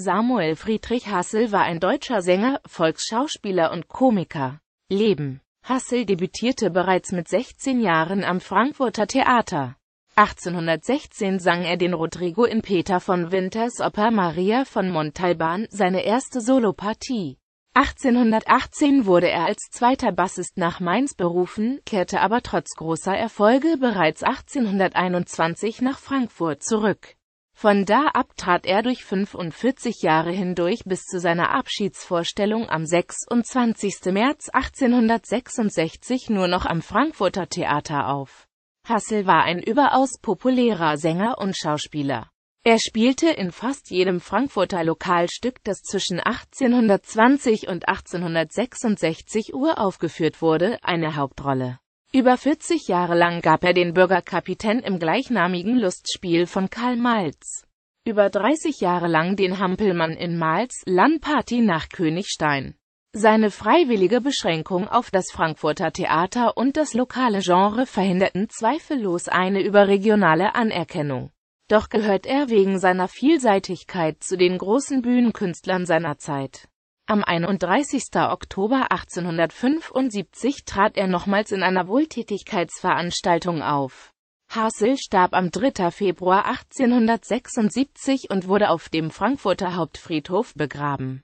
Samuel Friedrich Hassel war ein deutscher Sänger, Volksschauspieler und Komiker. Leben Hassel debütierte bereits mit 16 Jahren am Frankfurter Theater. 1816 sang er den Rodrigo in Peter von Winters Oper Maria von Montalban, seine erste Solopartie. 1818 wurde er als zweiter Bassist nach Mainz berufen, kehrte aber trotz großer Erfolge bereits 1821 nach Frankfurt zurück. Von da ab trat er durch 45 Jahre hindurch bis zu seiner Abschiedsvorstellung am 26. März 1866 nur noch am Frankfurter Theater auf. Hassel war ein überaus populärer Sänger und Schauspieler. Er spielte in fast jedem Frankfurter Lokalstück, das zwischen 1820 und 1866 Uhr aufgeführt wurde, eine Hauptrolle. Über 40 Jahre lang gab er den Bürgerkapitän im gleichnamigen Lustspiel von Karl Malz. Über 30 Jahre lang den Hampelmann in Malz, Landparty nach Königstein. Seine freiwillige Beschränkung auf das Frankfurter Theater und das lokale Genre verhinderten zweifellos eine überregionale Anerkennung. Doch gehört er wegen seiner Vielseitigkeit zu den großen Bühnenkünstlern seiner Zeit. Am 31. Oktober 1875 trat er nochmals in einer Wohltätigkeitsveranstaltung auf. Hassel starb am 3. Februar 1876 und wurde auf dem Frankfurter Hauptfriedhof begraben.